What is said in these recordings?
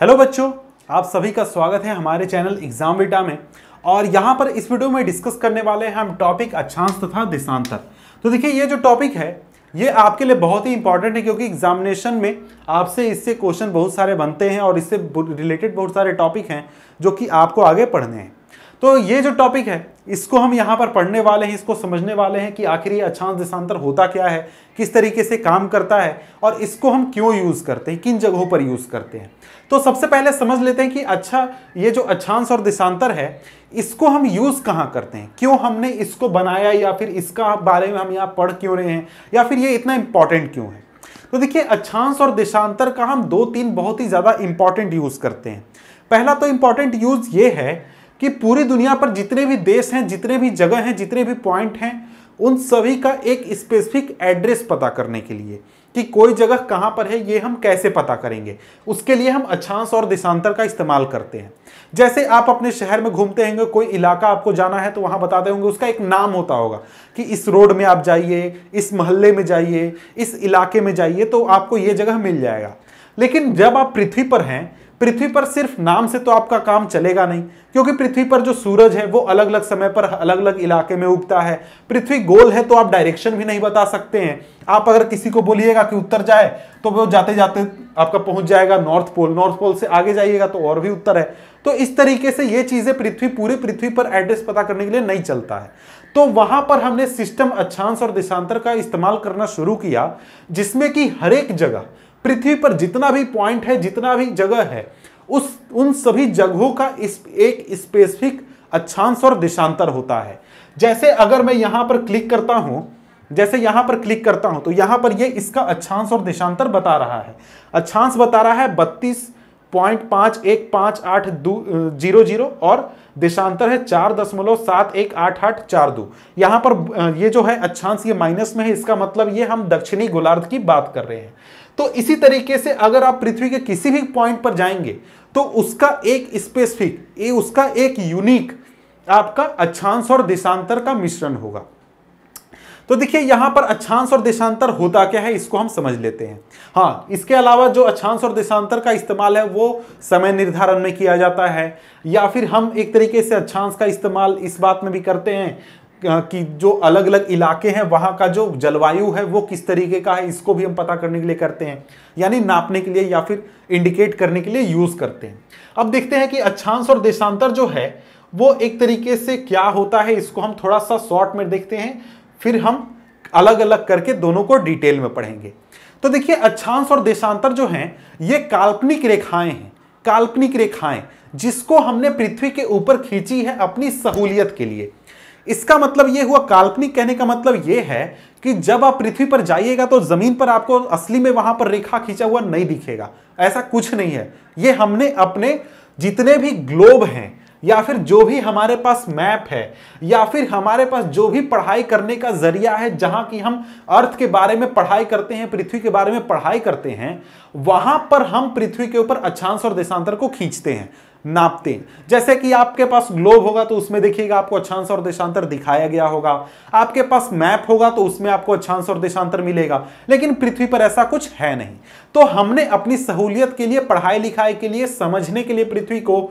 hello बच्चों आप सभी का स्वागत है हमारे चैनल एग्जाम विटा में और यहाँ पर इस वीडियो में डिस्कस करने वाले हैं हम टॉपिक अच्छांश तथा देशांतर तो देखिए ये जो टॉपिक है ये आपके लिए बहुत ही इंपॉर्टेंट है क्योंकि एग्जामिनेशन में आपसे इससे क्वेश्चन बहुत सारे बनते हैं और इससे रिलेटेड बहुत सारे टॉपिक हैं जो कि आपको आगे पढ़ने हैं तो ये जो टॉपिक है इसको हम यहाँ पर पढ़ने वाले हैं इसको समझने वाले हैं कि आखिर ये अक्षांश देशांतर होता क्या है किस तरीके से काम करता है और इसको हम क्यों यूज़ करते हैं किन जगहों पर यूज़ करते हैं तो सबसे पहले समझ लेते हैं कि अच्छा ये जो अक्षांश और देशांतर है इसको हम यूज़ कहाँ करते हैं क्यों हमने इसको बनाया या फिर इसका बारे में हम यहाँ पढ़ क्यों रहे हैं या फिर ये इतना इम्पॉर्टेंट क्यों है तो देखिए अक्षांश और देशांतर का हम दो तीन बहुत ही ज़्यादा इम्पॉर्टेंट यूज़ करते हैं पहला तो इम्पॉर्टेंट यूज़ ये है कि पूरी दुनिया पर जितने भी देश हैं जितने भी जगह हैं जितने भी पॉइंट हैं उन सभी का एक स्पेसिफिक एड्रेस पता करने के लिए कि कोई जगह कहाँ पर है ये हम कैसे पता करेंगे उसके लिए हम अच्छांश और दिशांतर का इस्तेमाल करते हैं जैसे आप अपने शहर में घूमते होंगे कोई इलाका आपको जाना है तो वहाँ बताते होंगे उसका एक नाम होता होगा कि इस रोड में आप जाइए इस मोहल्ले में जाइए इस इलाके में जाइए तो आपको ये जगह मिल जाएगा लेकिन जब आप पृथ्वी पर हैं पृथ्वी पर सिर्फ नाम से तो आपका काम चलेगा नहीं क्योंकि पृथ्वी पर जो सूरज है वो अलग अलग समय पर अलग अलग इलाके में उगता है पृथ्वी गोल है तो आप डायरेक्शन भी नहीं बता सकते हैं आप अगर किसी को बोलिएगा कि उत्तर जाए तो वो जाते जाते आपका पहुंच जाएगा नॉर्थ पोल नॉर्थ पोल से आगे जाइएगा तो और भी उत्तर है तो इस तरीके से ये चीजें पृथ्वी पूरी पृथ्वी पर एड्रेस पता करने के लिए नहीं चलता है तो वहां पर हमने सिस्टम अच्छांश और दिशांतर का इस्तेमाल करना शुरू किया जिसमें कि हर एक जगह पृथ्वी पर जितना भी पॉइंट है जितना भी जगह है उस उन सभी जगहों का इस एक स्पेसिफिक अच्छांश और देशांतर होता है जैसे अगर मैं यहां पर क्लिक करता हूं जैसे यहां पर क्लिक करता हूं तो यहां पर ये इसका अच्छांश और देशांतर बता रहा है अच्छांश बता रहा है बत्तीस पॉइंट पांच एक पांच आठ दो जीरो जीरो और देशांतर है चार दशमलव सात एक आठ आठ चार दो यहां पर ये जो है अच्छांश ये माइनस में है इसका मतलब ये हम दक्षिणी गोलार्ध की बात कर रहे हैं तो इसी तरीके से अगर आप पृथ्वी के किसी भी पॉइंट पर जाएंगे तो उसका एक स्पेसिफिक उसका एक यूनिक आपका अच्छांश और देशांतर का मिश्रण होगा तो देखिए यहां पर अच्छांश और देशांतर होता क्या है इसको हम समझ लेते हैं हाँ इसके अलावा जो अच्छांश और देशांतर का इस्तेमाल है वो समय निर्धारण में किया जाता है या फिर हम एक तरीके से अच्छांश का इस्तेमाल इस बात में भी करते हैं कि जो अलग अलग इलाके हैं वहाँ का जो जलवायु है वो किस तरीके का है इसको भी हम पता करने के लिए करते हैं यानी नापने के लिए या फिर इंडिकेट करने के लिए यूज़ करते हैं अब देखते हैं कि अच्छांश और देशांतर जो है वो एक तरीके से क्या होता है इसको हम थोड़ा सा शॉर्ट में देखते हैं फिर हम अलग अलग करके दोनों को डिटेल में पढ़ेंगे तो देखिए अच्छांश और देशांतर जो हैं ये काल्पनिक रेखाएं हैं काल्पनिक रेखाएं जिसको हमने पृथ्वी के ऊपर खींची है अपनी सहूलियत के लिए इसका मतलब ये हुआ काल्पनिक कहने का मतलब ये है कि जब आप पृथ्वी पर जाइएगा तो जमीन पर आपको असली में वहां पर रेखा खींचा हुआ नहीं दिखेगा ऐसा कुछ नहीं है ये हमने अपने जितने भी ग्लोब हैं या फिर जो भी हमारे पास मैप है या फिर हमारे पास जो भी पढ़ाई करने का जरिया है जहां की हम अर्थ के बारे में पढ़ाई करते हैं पृथ्वी के बारे में पढ़ाई करते हैं वहां पर हम पृथ्वी के ऊपर अच्छांश और देशांतर को खींचते हैं नापते हैं जैसे कि आपके पास ग्लोब होगा तो उसमें देखिएगा आपको अक्षांश और देशांतर दिखाया गया होगा आपके पास मैप होगा तो उसमें आपको अक्षांश और देशांतर मिलेगा लेकिन पृथ्वी पर ऐसा कुछ है नहीं तो हमने अपनी सहूलियत के लिए पढ़ाई लिखाई के लिए समझने के लिए पृथ्वी को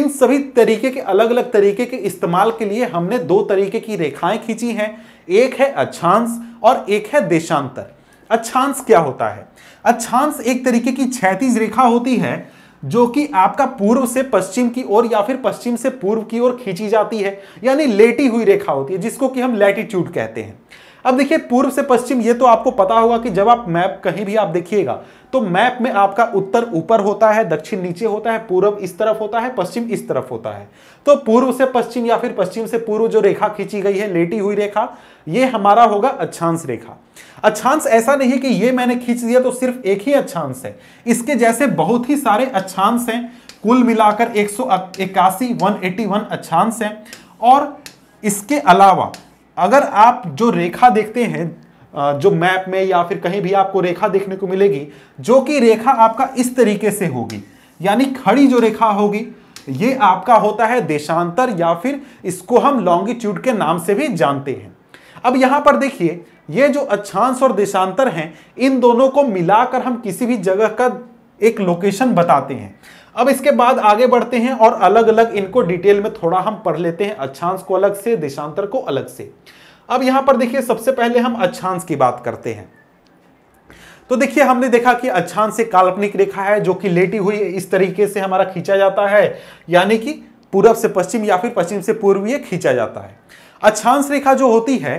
इन सभी तरीके के अलग अलग तरीके के इस्तेमाल के लिए हमने दो तरीके की रेखाएं खींची हैं एक है अक्षांश और एक है देशांतर अक्षांश क्या होता है अक्षांश एक तरीके की क्षैतिज रेखा होती है जो कि आपका पूर्व से पश्चिम की ओर या फिर पश्चिम से पूर्व की ओर खींची जाती है यानी लेटी हुई रेखा होती है जिसको कि हम लैटिट्यूड कहते हैं अब देखिए पूर्व से पश्चिम ये तो आपको पता होगा कि जब आप मैप कहीं भी आप देखिएगा तो मैप में आपका उत्तर ऊपर होता है दक्षिण नीचे होता है पूर्व इस तरफ होता है पश्चिम इस तरफ होता है तो पूर्व से पश्चिम या फिर पश्चिम से पूर्व जो रेखा खींची गई है लेटी हुई रेखा ये हमारा होगा अच्छांश रेखा अच्छांश ऐसा नहीं है कि ये मैंने खींच दिया तो सिर्फ एक ही अच्छांश है इसके जैसे बहुत ही सारे अच्छांश हैं कुल मिलाकर एक सौ इक्यासी वन एटी वन अच्छांश हैं और इसके अलावा अगर आप जो रेखा देखते हैं जो मैप में या फिर कहीं भी आपको रेखा देखने को मिलेगी जो कि रेखा आपका इस तरीके से होगी यानी खड़ी जो रेखा होगी ये आपका होता है देशांतर या फिर इसको हम लॉन्गिट्यूड के नाम से भी जानते हैं अब यहां पर देखिए ये जो अच्छांश और देशांतर हैं इन दोनों को मिलाकर हम किसी भी जगह का एक लोकेशन बताते हैं अब इसके बाद आगे बढ़ते हैं और अलग अलग इनको डिटेल में थोड़ा हम पढ़ लेते हैं अच्छांश को अलग से देशांतर को अलग से अब यहां पर देखिए सबसे पहले हम अच्छांश की बात करते हैं तो देखिए हमने देखा कि अच्छांश से काल्पनिक रेखा है जो कि लेटी हुई इस तरीके से हमारा खींचा जाता है यानी कि पूर्व से पश्चिम या फिर पश्चिम से पूर्व ये खींचा जाता है अच्छांश रेखा जो होती है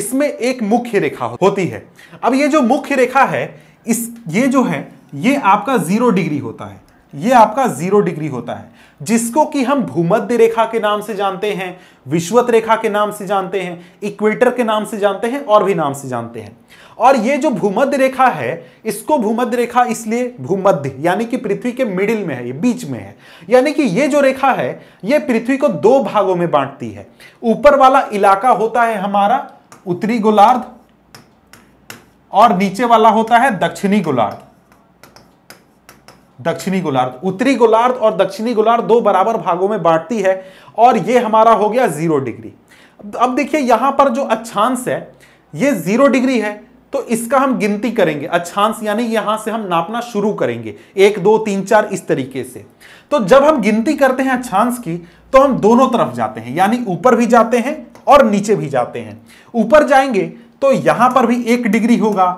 इसमें एक मुख्य रेखा होती है अब ये जो मुख्य रेखा है इस ये जो है ये आपका जीरो डिग्री होता है ये आपका जीरो डिग्री होता है जिसको कि हम भूमध्य रेखा के नाम से जानते हैं विश्वत रेखा के नाम से जानते हैं इक्वेटर के नाम से जानते हैं और भी नाम से जानते हैं और ये जो भूमध्य रेखा है इसको भूमध्य रेखा इसलिए भूमध्य यानी कि पृथ्वी के मिडिल में है ये बीच में है यानी कि ये जो रेखा है ये पृथ्वी को दो भागों में बांटती है ऊपर वाला इलाका होता है हमारा उत्तरी गोलार्ध और नीचे वाला होता है दक्षिणी गोलार्ध दक्षिणी गोलार्ध उत्तरी गोलार्ध और दक्षिणी गोलार्ध दो बराबर भागों में बांटती है और ये हमारा हो गया जीरो डिग्री अब देखिए यहां पर जो अच्छांश है ये जीरो डिग्री है तो इसका हम गिनती करेंगे अच्छांश यानी यहां से हम नापना शुरू करेंगे एक दो तीन चार इस तरीके से तो जब हम गिनती करते हैं अच्छांश की तो हम दोनों तरफ जाते हैं यानी ऊपर भी जाते हैं और नीचे भी जाते हैं ऊपर जाएंगे तो यहां पर भी एक डिग्री होगा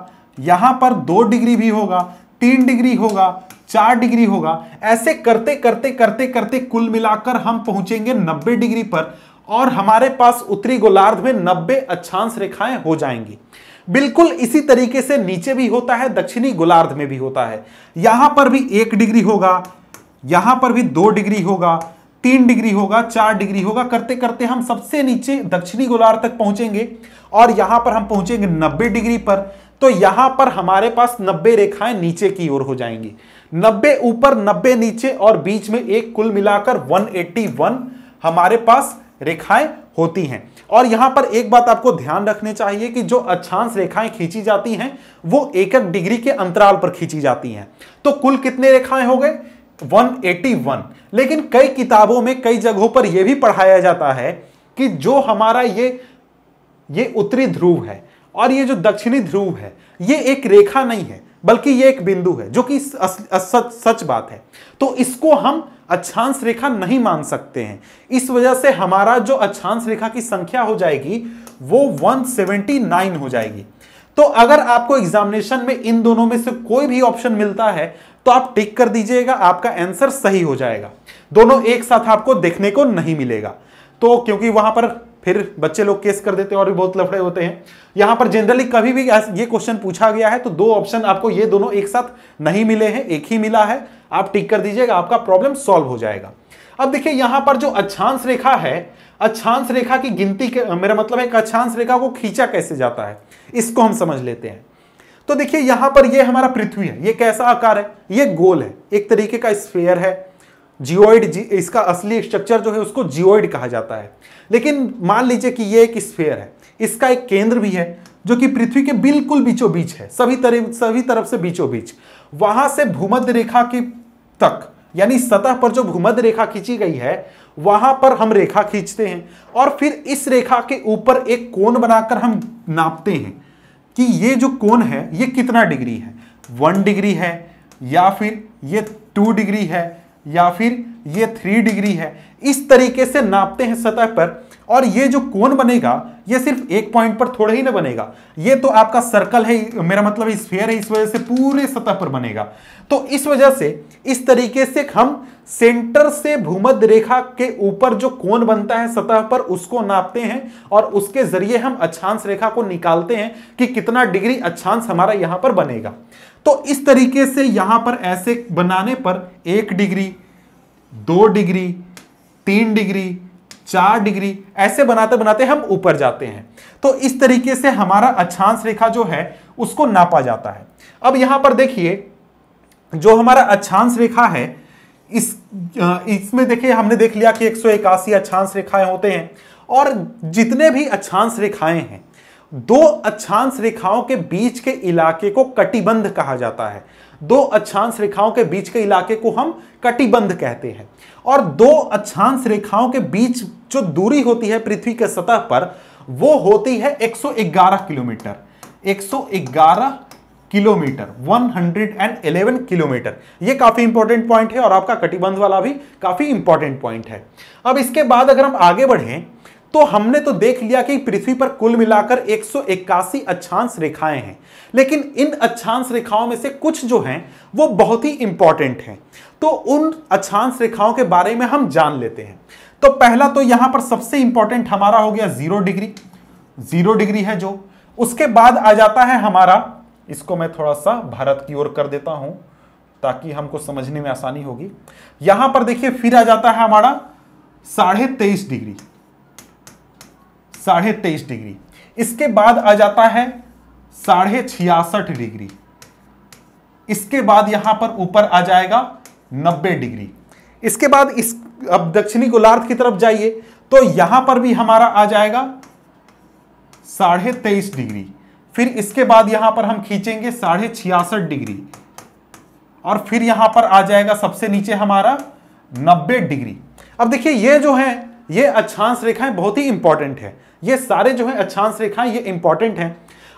यहां पर दो डिग्री भी होगा तीन डिग्री होगा चार डिग्री होगा ऐसे करते करते करते करते कुल मिलाकर हम पहुंचेंगे नब्बे डिग्री पर और हमारे पास उत्तरी गोलार्ध में नब्बे अच्छांश रेखाएं हो जाएंगी बिल्कुल इसी तरीके से नीचे भी होता है दक्षिणी गोलार्ध में भी होता है यहां पर भी एक डिग्री होगा यहां पर भी दो डिग्री होगा तीन डिग्री होगा चार डिग्री होगा करते करते हम सबसे नीचे दक्षिणी गोलार्ध तक पहुंचेंगे और यहां पर हम पहुंचेंगे नब्बे डिग्री पर तो यहां पर हमारे पास 90 रेखाएं नीचे की ओर हो जाएंगी 90 ऊपर 90 नीचे और बीच में एक कुल मिलाकर 181 हमारे पास रेखाएं होती हैं और यहां पर एक बात आपको ध्यान रखने चाहिए कि जो अक्षांश रेखाएं खींची जाती हैं वो एक एक डिग्री के अंतराल पर खींची जाती हैं तो कुल कितने रेखाएं हो गए 181 लेकिन कई किताबों में कई जगहों पर यह भी पढ़ाया जाता है कि जो हमारा ये ये उत्तरी ध्रुव है और ये जो दक्षिणी ध्रुव है ये एक रेखा नहीं है बल्कि ये एक बिंदु है जो कि सच सच बात है तो इसको हम अक्षांश रेखा नहीं मान सकते हैं इस वजह से हमारा जो अक्षांश रेखा की संख्या हो जाएगी वो 179 हो जाएगी तो अगर आपको एग्जामिनेशन में इन दोनों में से कोई भी ऑप्शन मिलता है तो आप टिक कर दीजिएगा आपका आंसर सही हो जाएगा दोनों एक साथ आपको देखने को नहीं मिलेगा तो क्योंकि वहां पर फिर बच्चे लोग केस कर देते हैं और भी बहुत लफड़े होते हैं यहाँ पर जनरली कभी भी ये क्वेश्चन पूछा गया है तो दो ऑप्शन आपको ये दोनों एक साथ नहीं मिले हैं एक ही मिला है आप टिक कर दीजिएगा आपका प्रॉब्लम सॉल्व हो जाएगा अब देखिए यहाँ पर जो अच्छांश रेखा है अच्छांश रेखा की गिनती मेरा मतलब है अच्छांश रेखा को खींचा कैसे जाता है इसको हम समझ लेते हैं तो देखिए यहाँ पर ये हमारा पृथ्वी है ये कैसा आकार है ये गोल है एक तरीके का स्फेयर है जियोइड जी इसका असली स्ट्रक्चर जो है उसको जियोइड कहा जाता है लेकिन मान लीजिए कि ये एक स्फेयर है इसका एक केंद्र भी है जो कि पृथ्वी के बिल्कुल बीचों बीच है सभी तरफ सभी तरफ से बीचों बीच वहां से भूमध्य रेखा की तक यानी सतह पर जो भूमध्य रेखा खींची गई है वहां पर हम रेखा खींचते हैं और फिर इस रेखा के ऊपर एक कोण बनाकर हम नापते हैं कि ये जो कोण है ये कितना डिग्री है वन डिग्री है या फिर ये टू डिग्री है या फिर ये थ्री डिग्री है इस तरीके से नापते हैं सतह पर और ये जो कोन बनेगा ये सिर्फ एक पॉइंट पर थोड़ा ही ना बनेगा ये तो आपका सर्कल है मेरा मतलब स्फेयर है इस वजह से पूरे सतह पर बनेगा तो इस वजह से इस तरीके से हम सेंटर से भूमध्य रेखा के ऊपर जो कोन बनता है सतह पर उसको नापते हैं और उसके जरिए हम अच्छांश रेखा को निकालते हैं कि कितना डिग्री अच्छांश हमारा यहां पर बनेगा तो इस तरीके से यहां पर ऐसे बनाने पर एक डिग्री दो डिग्री तीन डिग्री चार डिग्री ऐसे बनाते बनाते हम ऊपर जाते हैं तो इस तरीके से हमारा अक्षांश रेखा जो है उसको नापा जाता है अब यहां पर देखिए जो हमारा अक्षांश रेखा है इस इसमें देखिए हमने देख लिया कि एक सौ इक्यासी अक्षांश रेखाएं होते हैं और जितने भी अक्षांश रेखाएं हैं दो अक्षांश रेखाओं के बीच के इलाके को कटिबंध कहा जाता है दो अक्षांश रेखाओं के बीच के इलाके को हम कटिबंध कहते हैं और दो अक्षांश रेखाओं के बीच जो दूरी होती है पृथ्वी के सतह पर वो होती है 111 किलोमीटर 111 किलोमीटर 111 किलोमीटर ये काफी इंपॉर्टेंट पॉइंट है और आपका कटिबंध वाला भी काफी इंपॉर्टेंट पॉइंट है अब इसके बाद अगर हम आगे बढ़ें तो हमने तो देख लिया कि पृथ्वी पर कुल मिलाकर एक अक्षांश रेखाएं हैं लेकिन इन अक्षांश रेखाओं में से कुछ जो हैं वो बहुत ही इंपॉर्टेंट हैं तो उन अक्षांश रेखाओं के बारे में हम जान लेते हैं तो पहला तो यहां पर सबसे इंपॉर्टेंट हमारा हो गया जीरो डिग्री जीरो डिग्री है जो उसके बाद आ जाता है हमारा इसको मैं थोड़ा सा भारत की ओर कर देता हूं ताकि हमको समझने में आसानी होगी यहां पर देखिए फिर आ जाता है हमारा साढ़े तेईस डिग्री साढ़े तेईस डिग्री इसके बाद आ जाता है साढ़े छियासठ डिग्री इसके बाद यहां पर ऊपर आ जाएगा नब्बे डिग्री इसके बाद इस अब दक्षिणी गोलार्ध की तरफ जाइए तो यहां पर भी हमारा आ जाएगा साढ़े तेईस डिग्री फिर इसके बाद यहां पर हम खींचेंगे साढ़े छियासठ डिग्री और फिर यहां पर आ जाएगा सबसे नीचे हमारा नब्बे डिग्री अब देखिए ये जो है ये अक्षांश रेखाएं बहुत ही इंपॉर्टेंट है ये सारे जो है अच्छांश रेखाएं ये इंपॉर्टेंट हैं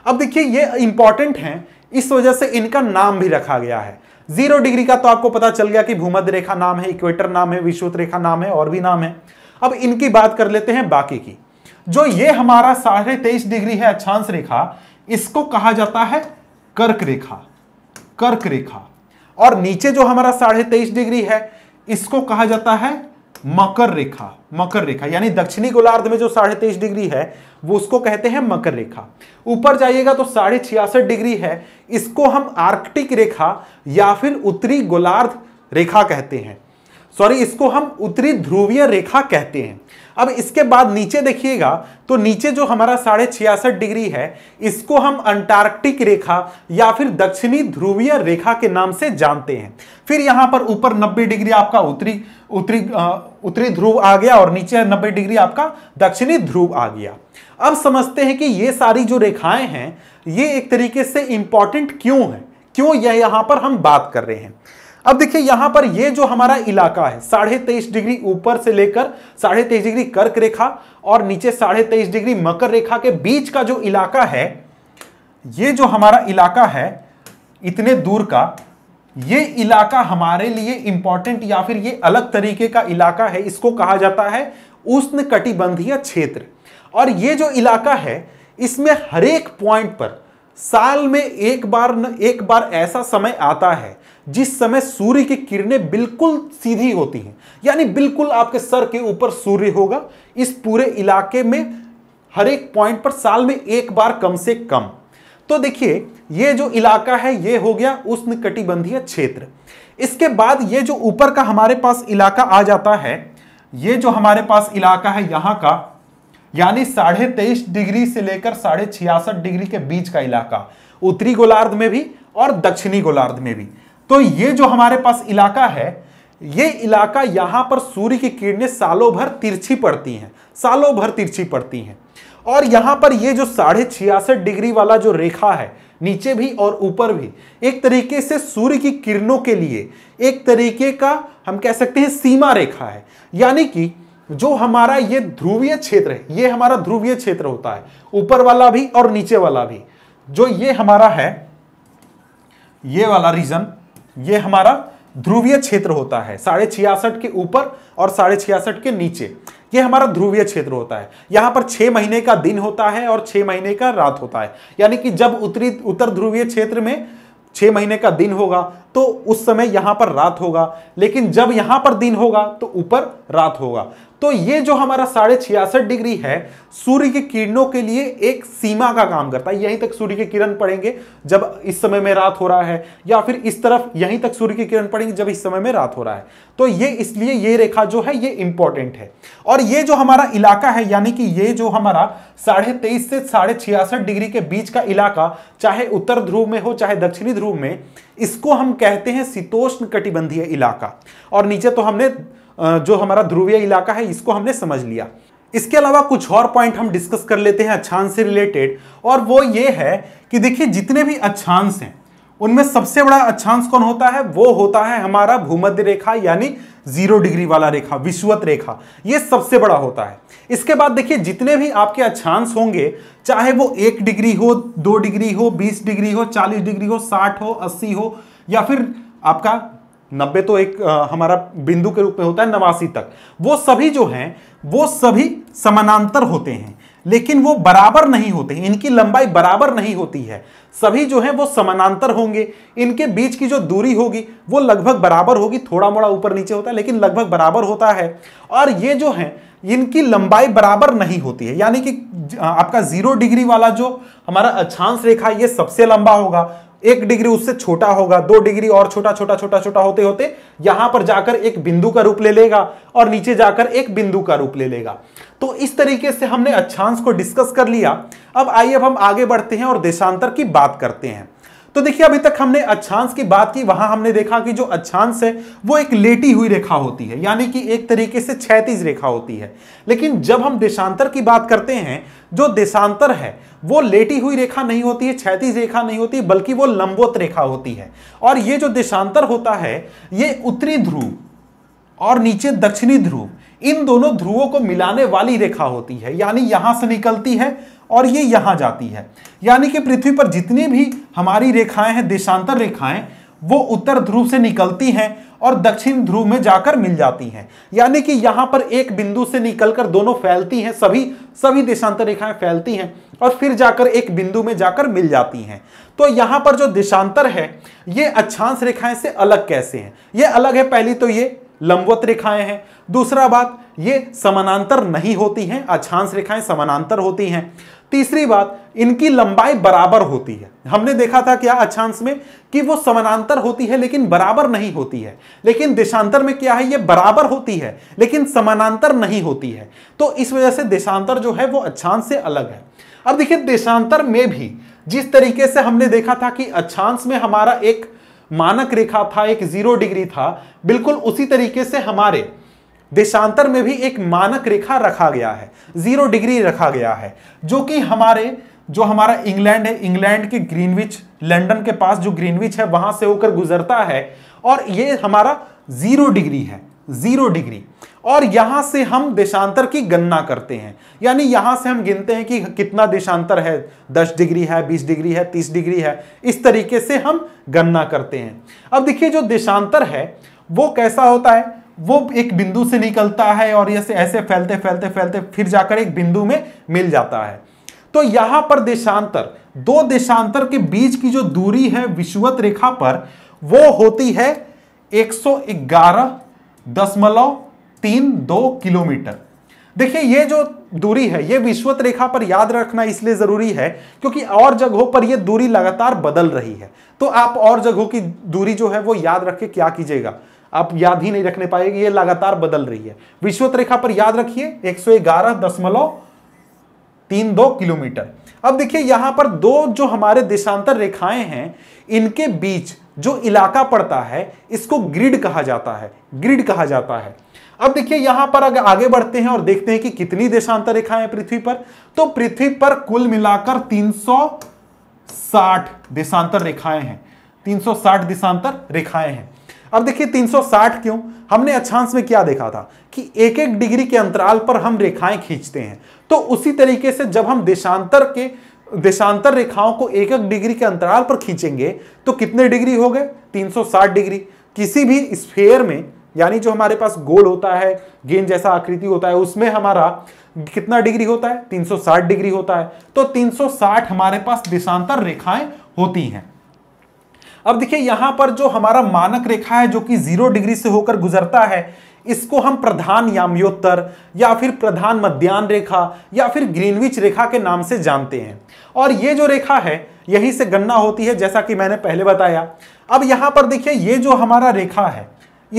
अब देखिए ये इंपॉर्टेंट हैं इस वजह से इनका नाम भी रखा गया है जीरो डिग्री का तो आपको पता चल गया कि भूमध्य रेखा नाम है इक्वेटर नाम है विश्वत रेखा नाम है और भी नाम है अब इनकी बात कर लेते हैं बाकी की जो ये हमारा साढ़े तेईस डिग्री है अच्छांश रेखा इसको कहा जाता है कर्क रेखा कर्क रेखा और नीचे जो हमारा साढ़े तेईस डिग्री है इसको कहा जाता है मकर रेखा मकर रेखा यानी दक्षिणी गोलार्ध में जो साढ़े तेईस डिग्री है वो उसको कहते हैं मकर रेखा ऊपर जाइएगा तो साढ़े छियासठ डिग्री है इसको हम आर्कटिक रेखा या फिर उत्तरी गोलार्ध रेखा कहते हैं सॉरी इसको हम उत्तरी ध्रुवीय रेखा कहते हैं अब इसके बाद नीचे देखिएगा तो नीचे जो हमारा साढ़े छियासठ डिग्री है इसको हम अंटार्कटिक रेखा या फिर दक्षिणी ध्रुवीय रेखा के नाम से जानते हैं फिर यहाँ पर ऊपर 90 डिग्री आपका उत्तरी उत्तरी उत्तरी ध्रुव आ गया और नीचे 90 डिग्री आपका दक्षिणी ध्रुव आ गया अब समझते हैं कि ये सारी जो रेखाएं हैं ये एक तरीके से इंपॉर्टेंट क्यों है क्यों यह यहाँ पर हम बात कर रहे हैं अब देखिए यहां पर ये जो हमारा इलाका है साढ़े तेईस डिग्री ऊपर से लेकर साढ़े तेईस डिग्री कर्क रेखा और नीचे साढ़े तेईस डिग्री मकर रेखा के बीच का जो इलाका है ये जो हमारा इलाका है इतने दूर का ये इलाका हमारे लिए इंपॉर्टेंट या फिर ये अलग तरीके का इलाका है इसको कहा जाता है उष्ण कटिबंधीय क्षेत्र और ये जो इलाका है इसमें हरेक पॉइंट पर साल में एक बार न एक बार ऐसा समय आता है जिस समय सूर्य की किरणें बिल्कुल सीधी होती हैं यानी बिल्कुल आपके सर के ऊपर सूर्य होगा इस पूरे इलाके में हर एक पॉइंट पर साल में एक बार कम से कम तो देखिए ये जो इलाका है ये हो गया उष्ण कटिबंधीय क्षेत्र इसके बाद ये जो ऊपर का हमारे पास इलाका आ जाता है ये जो हमारे पास इलाका है यहाँ का यानी साढ़े तेईस डिग्री से लेकर साढ़े छियासठ डिग्री के बीच का इलाका उत्तरी गोलार्ध में भी और दक्षिणी गोलार्ध में भी तो ये जो हमारे पास इलाका है ये इलाका यहां पर सूर्य की किरणें सालों भर तिरछी पड़ती हैं सालों भर तिरछी पड़ती हैं और यहां पर ये जो साढ़े छियासठ डिग्री वाला जो रेखा है नीचे भी और ऊपर भी एक तरीके से सूर्य की किरणों के लिए एक तरीके का हम कह सकते हैं सीमा रेखा है यानी कि जो हमारा ये ध्रुवीय क्षेत्र है ये हमारा ध्रुवीय क्षेत्र होता है ऊपर वाला भी और नीचे वाला भी जो ये हमारा है ये वाला रीजन ये हमारा ध्रुवीय क्षेत्र होता है साढ़े छियासठ के ऊपर और साढ़े छियासठ के नीचे ये हमारा ध्रुवीय क्षेत्र होता है यहां पर छह महीने का दिन होता है और छह महीने का रात होता है यानी कि जब उत्तरी उत्तर ध्रुवीय क्षेत्र में छह महीने का दिन होगा तो उस समय यहां पर रात होगा लेकिन जब यहां पर दिन होगा तो ऊपर रात होगा तो ये जो हमारा साढ़े छियासठ डिग्री है सूर्य की किरणों के लिए एक सीमा का काम करता है यहीं तक सूर्य की किरण पड़ेंगे जब इस समय में रात हो रहा है या फिर इस तरफ यहीं तक सूर्य की किरण पड़ेंगे जब इस समय में रात हो रहा है तो ये इसलिए ये रेखा जो है ये इंपॉर्टेंट है और ये जो हमारा इलाका है यानी कि ये जो हमारा साढ़े तेईस से साढ़े छियासठ डिग्री के बीच का इलाका चाहे उत्तर ध्रुव में हो चाहे दक्षिणी ध्रुव में इसको हम कहते हैं शीतोष्ण कटिबंधीय इलाका और नीचे तो हमने जो हमारा ध्रुवीय इलाका है इसको हमने समझ लिया इसके अलावा कुछ और पॉइंट हम डिस्कस कर लेते हैं अच्छांश से रिलेटेड और वो ये है कि देखिए जितने भी अच्छांश हैं उनमें सबसे बड़ा अच्छांश कौन होता है वो होता है हमारा भूमध्य रेखा यानी जीरो डिग्री वाला रेखा विश्वत रेखा ये सबसे बड़ा होता है इसके बाद देखिए जितने भी आपके अच्छांश होंगे चाहे वो एक डिग्री हो दो डिग्री हो बीस डिग्री हो चालीस डिग्री हो साठ हो अस्सी हो या फिर आपका नब्बे तो एक आ, हमारा बिंदु के रूप में होता है नवासी तक वो सभी जो हैं वो सभी समानांतर होते हैं लेकिन वो बराबर नहीं होते हैं इनकी लंबाई बराबर नहीं होती है सभी जो है वो समानांतर होंगे इनके बीच की जो दूरी होगी वो लगभग बराबर होगी थोड़ा मोड़ा ऊपर नीचे होता है लेकिन लगभग बराबर होता है और ये जो है इनकी लंबाई बराबर नहीं होती है यानी कि आपका जीरो डिग्री वाला जो हमारा अक्षांश रेखा ये सबसे लंबा होगा एक डिग्री उससे छोटा होगा दो डिग्री और छोटा छोटा छोटा छोटा होते होते यहां पर जाकर एक बिंदु का रूप ले लेगा और नीचे जाकर एक बिंदु का रूप ले लेगा तो इस तरीके से हमने अच्छांश को डिस्कस कर लिया अब आइए अब हम आगे बढ़ते हैं और देशांतर की बात करते हैं तो देखिए अभी तक हमने अच्छांश की बात की वहां हमने देखा कि जो अच्छांश है वो एक लेटी हुई रेखा होती है यानी कि एक तरीके से क्षैतिज रेखा होती है लेकिन जब हम देशांतर की बात करते हैं जो देशांतर है वो लेटी हुई रेखा नहीं होती है क्षैतिज रेखा नहीं होती बल्कि वो लंबोत रेखा होती है और ये जो देशांतर होता है ये उत्तरी ध्रुव और नीचे दक्षिणी ध्रुव इन दोनों ध्रुवों को मिलाने वाली रेखा होती है यानी यहां से निकलती है और ये यहां जाती है यानी कि पृथ्वी पर जितनी भी हमारी रेखाएं हैं देशांतर रेखाएं वो उत्तर ध्रुव से निकलती हैं और दक्षिण ध्रुव में जाकर मिल जाती हैं यानी कि यहां पर एक बिंदु से निकलकर दोनों फैलती हैं सभी सभी देशांतर रेखाएं फैलती हैं और फिर जाकर एक बिंदु में जाकर मिल जाती हैं तो यहां पर जो देशांतर है ये अच्छांश रेखाएं से अलग कैसे हैं ये अलग है पहली तो ये लंबवत रेखाएं हैं दूसरा बात ये समानांतर नहीं होती हैं अक्षांश रेखाएं समानांतर होती हैं तीसरी बात इनकी लंबाई बराबर होती है हमने देखा था क्या अक्षांश में कि वो समानांतर होती है लेकिन बराबर नहीं होती है लेकिन देशांतर में क्या है ये बराबर होती है लेकिन समानांतर नहीं होती है तो इस वजह से देशांतर जो है वो अक्षांश से अलग है अब देखिए देशांतर में भी जिस तरीके से हमने देखा था कि अक्षांश में हमारा एक मानक रेखा था एक जीरो डिग्री था बिल्कुल उसी तरीके से हमारे देशांतर में भी एक मानक रेखा रखा गया है जीरो डिग्री रखा गया है जो कि हमारे जो हमारा इंग्लैंड है इंग्लैंड के ग्रीनविच लंडन के पास जो ग्रीनविच है वहां से होकर गुजरता है और ये हमारा जीरो डिग्री है जीरो डिग्री और यहां से हम देशांतर की गणना करते हैं यानी यहां से हम गिनते हैं कि कितना देशांतर है 10 डिग्री है 20 डिग्री है 30 डिग्री है इस तरीके से हम गणना करते हैं अब देखिए जो देशांतर है वो कैसा होता है वो एक बिंदु से निकलता है और ऐसे ऐसे फैलते फैलते फैलते फिर जाकर एक बिंदु में मिल जाता है तो यहां पर देशांतर दो देशांतर के बीच की जो दूरी है विषुवत रेखा पर वो होती है एक सौ ग्यारह दशमलव तीन दो किलोमीटर देखिए ये जो दूरी है ये विश्वत रेखा पर याद रखना इसलिए जरूरी है क्योंकि और जगहों पर ये दूरी लगातार बदल रही है तो आप और जगहों की दूरी जो है वो याद रख के क्या कीजिएगा आप याद ही नहीं रखने पाएगी ये लगातार बदल रही है विश्वत रेखा पर याद रखिए एक तीन दो किलोमीटर अब देखिए यहां पर दो जो हमारे देशांतर रेखाएं हैं इनके बीच जो इलाका पड़ता है इसको ग्रिड कहा जाता है ग्रिड कहा जाता है अब देखिए यहां पर अगर आगे बढ़ते हैं और देखते हैं कि कितनी देशांतर रेखाएं हैं पृथ्वी पर तो पृथ्वी पर कुल मिलाकर 360 देशांतर रेखाएं हैं 360 देशांतर रेखाएं हैं अब देखिए 360 क्यों हमने अच्छांश में क्या देखा था कि एक एक डिग्री के अंतराल पर हम रेखाएं खींचते हैं तो उसी तरीके से जब हम देशांतर के देशांतर रेखाओं को एक एक डिग्री के अंतराल पर खींचेंगे तो कितने डिग्री हो गए तीन डिग्री किसी भी स्फेयर में यानी जो हमारे पास गोल होता है गेंद जैसा आकृति होता है उसमें हमारा कितना डिग्री होता है 360 डिग्री होता है तो 360 हमारे पास दिशांतर रेखाएं होती हैं अब देखिए यहां पर जो हमारा मानक रेखा है जो कि जीरो डिग्री से होकर गुजरता है इसको हम प्रधान याम्योत्तर या फिर प्रधान मध्यान्ह रेखा या फिर ग्रीनविच रेखा के नाम से जानते हैं और ये जो रेखा है यहीं से गन्ना होती है जैसा कि मैंने पहले बताया अब यहां पर देखिए ये जो हमारा रेखा है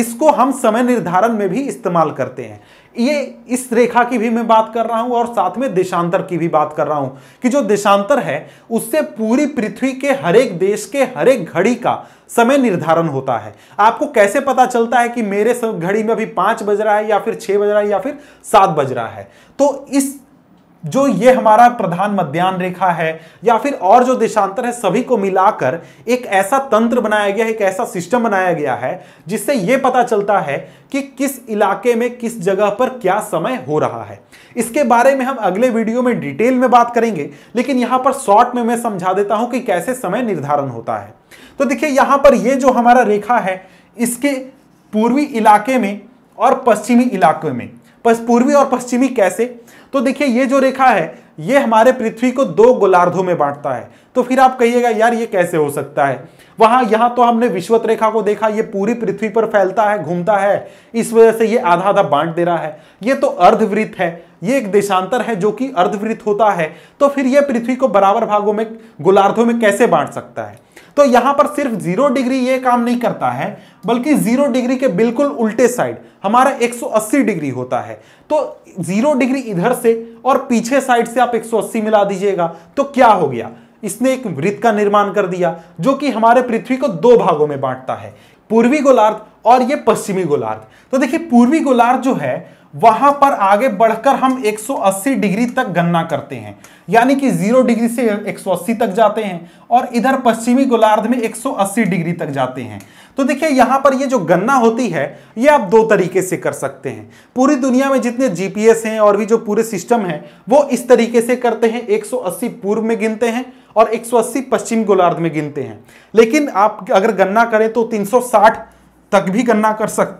इसको हम समय निर्धारण में भी इस्तेमाल करते हैं ये इस रेखा की भी मैं बात कर रहा हूं और साथ में देशांतर की भी बात कर रहा हूं कि जो देशांतर है उससे पूरी पृथ्वी के हर एक देश के हर एक घड़ी का समय निर्धारण होता है आपको कैसे पता चलता है कि मेरे घड़ी में अभी पांच बज रहा है या फिर छह बज रहा है या फिर सात बज रहा है तो इस जो ये हमारा प्रधान मध्यान्ह रेखा है या फिर और जो देशांतर है सभी को मिलाकर एक ऐसा तंत्र बनाया गया है एक ऐसा सिस्टम बनाया गया है जिससे ये पता चलता है कि किस इलाके में किस जगह पर क्या समय हो रहा है इसके बारे में हम अगले वीडियो में डिटेल में बात करेंगे लेकिन यहां पर शॉर्ट में मैं समझा देता हूं कि कैसे समय निर्धारण होता है तो देखिए यहां पर ये जो हमारा रेखा है इसके पूर्वी इलाके में और पश्चिमी इलाके में पूर्वी और पश्चिमी कैसे तो देखिए ये जो रेखा है ये हमारे पृथ्वी को दो गोलार्धों में बांटता है तो फिर आप कहिएगा यार ये कैसे हो सकता है वहां यहां तो हमने विश्वत रेखा को देखा ये पूरी पृथ्वी पर फैलता है घूमता है इस वजह से ये आधा आधा बांट दे रहा है ये तो अर्धवृत्त है ये एक देशांतर है जो कि अर्धवृत्त होता है तो फिर ये पृथ्वी को बराबर भागों में गोलार्धों में कैसे बांट सकता है तो यहां पर सिर्फ जीरो डिग्री ये काम नहीं करता है बल्कि जीरो डिग्री के बिल्कुल उल्टे साइड हमारा 180 डिग्री होता है तो जीरो डिग्री इधर से और पीछे साइड से आप 180 मिला दीजिएगा तो क्या हो गया इसने एक वृत्त का निर्माण कर दिया जो कि हमारे पृथ्वी को दो भागों में बांटता है पूर्वी गोलार्ध और ये पश्चिमी गोलार्ध तो देखिए पूर्वी गोलार्ध जो है वहां पर आगे बढ़कर हम 180 डिग्री तक गणना करते हैं यानी कि जीरो डिग्री से 180 तक जाते हैं और इधर पश्चिमी गोलार्ध में 180 डिग्री तक जाते हैं तो देखिए यहां पर ये जो गणना होती है ये आप दो तरीके से कर सकते हैं पूरी दुनिया में जितने जीपीएस हैं और भी जो पूरे सिस्टम है वो इस तरीके से करते हैं एक पूर्व में गिनते हैं और 180 पश्चिम गोलार्ध में गिनते हैं लेकिन आप अगर गणना करें तो 360 तक भी गणना कर सक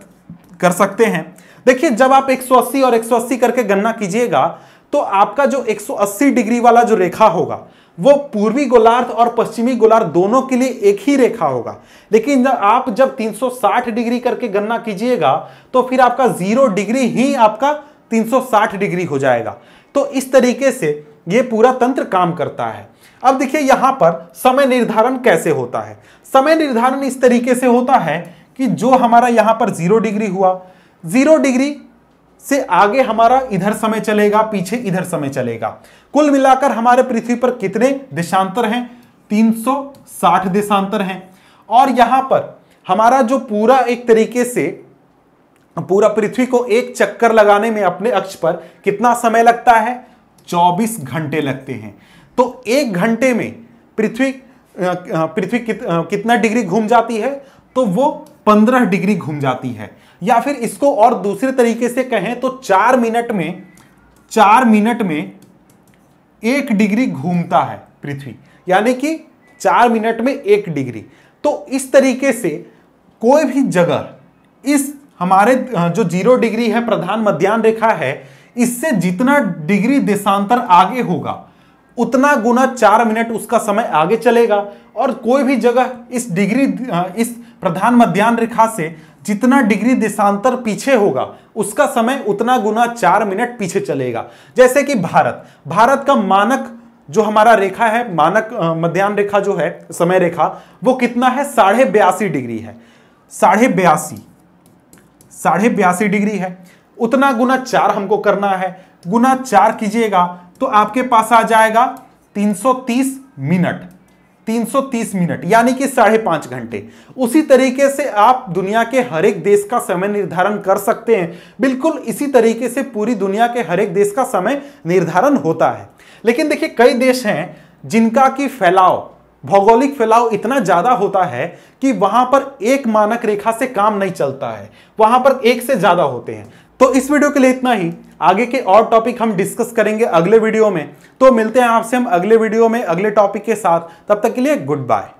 कर सकते हैं देखिए जब आप 180 और 180 करके गणना कीजिएगा तो आपका जो 180 डिग्री वाला जो रेखा होगा वो पूर्वी गोलार्ध और पश्चिमी गोलार्ध दोनों के लिए एक ही रेखा होगा लेकिन जब आप जब 360 डिग्री करके गणना कीजिएगा तो फिर आपका जीरो डिग्री ही आपका 360 डिग्री हो जाएगा तो इस तरीके से ये पूरा तंत्र काम करता है अब देखिए यहां पर समय निर्धारण कैसे होता है समय निर्धारण इस तरीके से होता है कि जो हमारा यहां पर जीरो डिग्री हुआ जीरो डिग्री से आगे हमारा इधर समय चलेगा पीछे इधर समय चलेगा कुल मिलाकर हमारे पृथ्वी पर कितने देशांतर हैं 360 देशांतर हैं और यहां पर हमारा जो पूरा एक तरीके से पूरा पृथ्वी को एक चक्कर लगाने में अपने अक्ष पर कितना समय लगता है 24 घंटे लगते हैं तो एक घंटे में पृथ्वी पृथ्वी कित, कितना डिग्री घूम जाती है तो वो पंद्रह डिग्री घूम जाती है या फिर इसको और दूसरे तरीके से कहें तो चार मिनट में चार मिनट में एक डिग्री घूमता है पृथ्वी यानी कि चार मिनट में एक डिग्री तो इस तरीके से कोई भी जगह इस हमारे जो जीरो डिग्री है प्रधान मध्यान्ह रेखा है इससे जितना डिग्री देशांतर आगे होगा उतना गुना चार मिनट उसका समय आगे चलेगा और कोई भी जगह इस डिग्री इस प्रधान मध्यान रेखा से जितना डिग्री देशांतर पीछे होगा उसका समय उतना गुना चार मिनट पीछे चलेगा जैसे कि भारत भारत का मानक जो हमारा रेखा है मानक मध्यान्ह रेखा जो है समय रेखा वो कितना है साढ़े बयासी डिग्री है साढ़े बयासी साढ़े बयासी डिग्री है उतना गुना चार हमको करना है गुना चार कीजिएगा तो आपके पास आ जाएगा 330 मिनट 330 मिनट यानी कि साढ़े पांच घंटे उसी तरीके से आप दुनिया के हर एक देश का समय निर्धारण कर सकते हैं बिल्कुल इसी तरीके से पूरी दुनिया के हर एक देश का समय निर्धारण होता है लेकिन देखिए कई देश हैं जिनका कि फैलाव भौगोलिक फैलाव इतना ज्यादा होता है कि वहां पर एक मानक रेखा से काम नहीं चलता है वहां पर एक से ज्यादा होते हैं तो इस वीडियो के लिए इतना ही आगे के और टॉपिक हम डिस्कस करेंगे अगले वीडियो में तो मिलते हैं आपसे हम अगले वीडियो में अगले टॉपिक के साथ तब तक के लिए गुड बाय